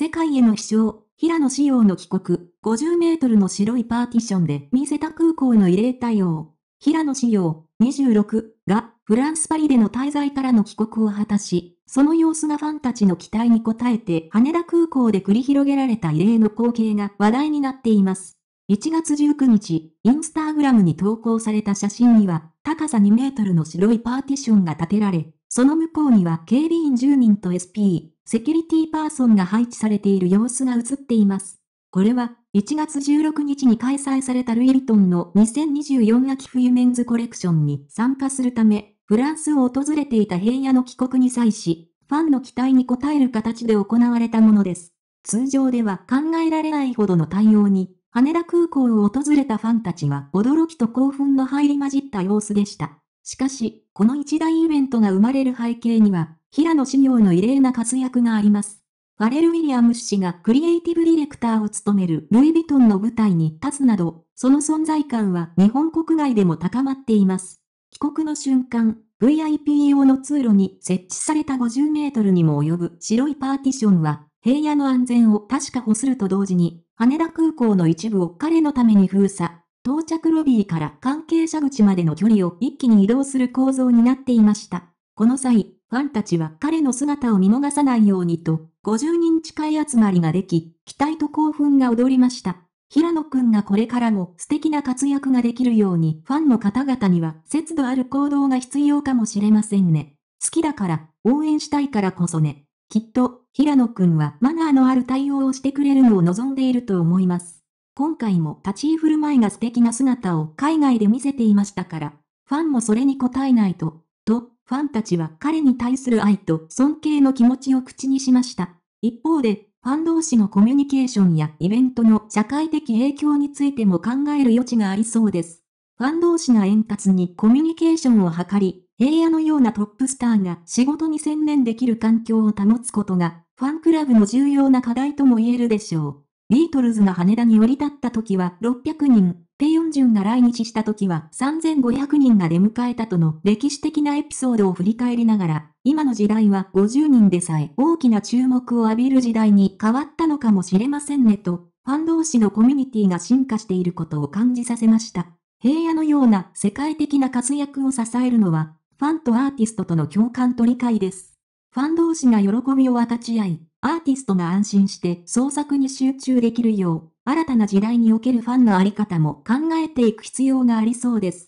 世界への飛翔、平野紫耀の帰国、50メートルの白いパーティションで見せた空港の異例対応。平野紫耀、26が、フランスパリでの滞在からの帰国を果たし、その様子がファンたちの期待に応えて羽田空港で繰り広げられた異例の光景が話題になっています。1月19日、インスタグラムに投稿された写真には、高さ2メートルの白いパーティションが建てられ、その向こうには警備員10人と SP、セキュリティパーソンが配置されている様子が映っています。これは、1月16日に開催されたルイ・ヴィトンの2024秋冬メンズコレクションに参加するため、フランスを訪れていた平野の帰国に際し、ファンの期待に応える形で行われたものです。通常では考えられないほどの対応に、羽田空港を訪れたファンたちは驚きと興奮の入り混じった様子でした。しかし、この一大イベントが生まれる背景には、平野紫耀の異例な活躍があります。ファレル・ウィリアムス氏がクリエイティブディレクターを務めるルイ・ヴィトンの舞台に立つなど、その存在感は日本国外でも高まっています。帰国の瞬間、VIP 用の通路に設置された50メートルにも及ぶ白いパーティションは、平野の安全を確か保すると同時に、羽田空港の一部を彼のために封鎖、到着ロビーから関係者口までの距離を一気に移動する構造になっていました。この際、ファンたちは彼の姿を見逃さないようにと、50人近い集まりができ、期待と興奮が踊りました。平野くんがこれからも素敵な活躍ができるようにファンの方々には節度ある行動が必要かもしれませんね。好きだから、応援したいからこそね。きっと、平野くんはマナーのある対応をしてくれるのを望んでいると思います。今回も立ち居振る舞いが素敵な姿を海外で見せていましたから、ファンもそれに応えないと、と、ファンたちは彼に対する愛と尊敬の気持ちを口にしました。一方で、ファン同士のコミュニケーションやイベントの社会的影響についても考える余地がありそうです。ファン同士が円滑にコミュニケーションを図り、平野のようなトップスターが仕事に専念できる環境を保つことが、ファンクラブの重要な課題とも言えるでしょう。ビートルズが羽田に降り立った時は600人、ペヨンジュンが来日した時は3500人が出迎えたとの歴史的なエピソードを振り返りながら、今の時代は50人でさえ大きな注目を浴びる時代に変わったのかもしれませんねと、ファン同士のコミュニティが進化していることを感じさせました。平野のような世界的な活躍を支えるのは、ファンとアーティストとの共感と理解です。ファン同士が喜びを分かち合い、アーティストが安心して創作に集中できるよう、新たな時代におけるファンのあり方も考えていく必要がありそうです。